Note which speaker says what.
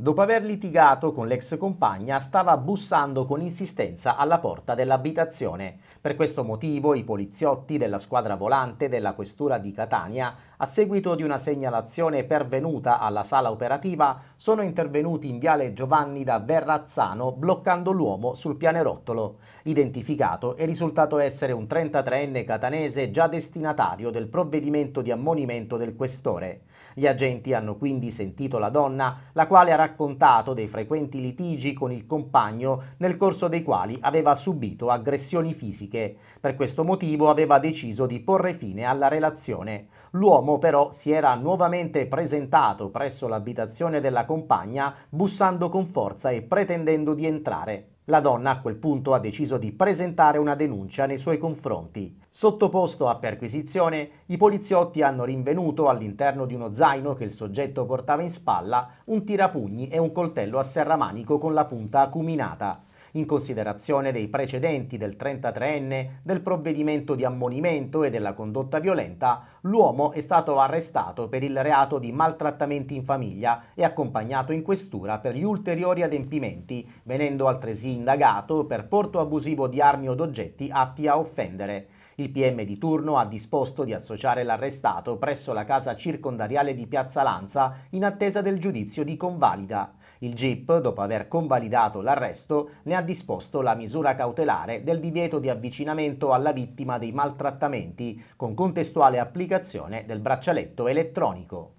Speaker 1: Dopo aver litigato con l'ex compagna, stava bussando con insistenza alla porta dell'abitazione. Per questo motivo i poliziotti della squadra volante della questura di Catania, a seguito di una segnalazione pervenuta alla sala operativa, sono intervenuti in viale Giovanni da Verrazzano bloccando l'uomo sul pianerottolo. Identificato è risultato essere un 33enne catanese già destinatario del provvedimento di ammonimento del questore. Gli agenti hanno quindi sentito la donna, la quale ha raccontato dei frequenti litigi con il compagno nel corso dei quali aveva subito aggressioni fisiche. Per questo motivo aveva deciso di porre fine alla relazione. L'uomo però si era nuovamente presentato presso l'abitazione della compagna bussando con forza e pretendendo di entrare. La donna a quel punto ha deciso di presentare una denuncia nei suoi confronti. Sottoposto a perquisizione, i poliziotti hanno rinvenuto all'interno di uno zaino che il soggetto portava in spalla un tirapugni e un coltello a serramanico con la punta acuminata in considerazione dei precedenti del 33enne, del provvedimento di ammonimento e della condotta violenta, l'uomo è stato arrestato per il reato di maltrattamenti in famiglia e accompagnato in questura per gli ulteriori adempimenti, venendo altresì indagato per porto abusivo di armi o d'oggetti atti a offendere. Il PM di turno ha disposto di associare l'arrestato presso la casa circondariale di Piazza Lanza in attesa del giudizio di convalida. Il GIP, dopo aver convalidato l'arresto, ne ha disposto la misura cautelare del divieto di avvicinamento alla vittima dei maltrattamenti, con contestuale applicazione del braccialetto elettronico.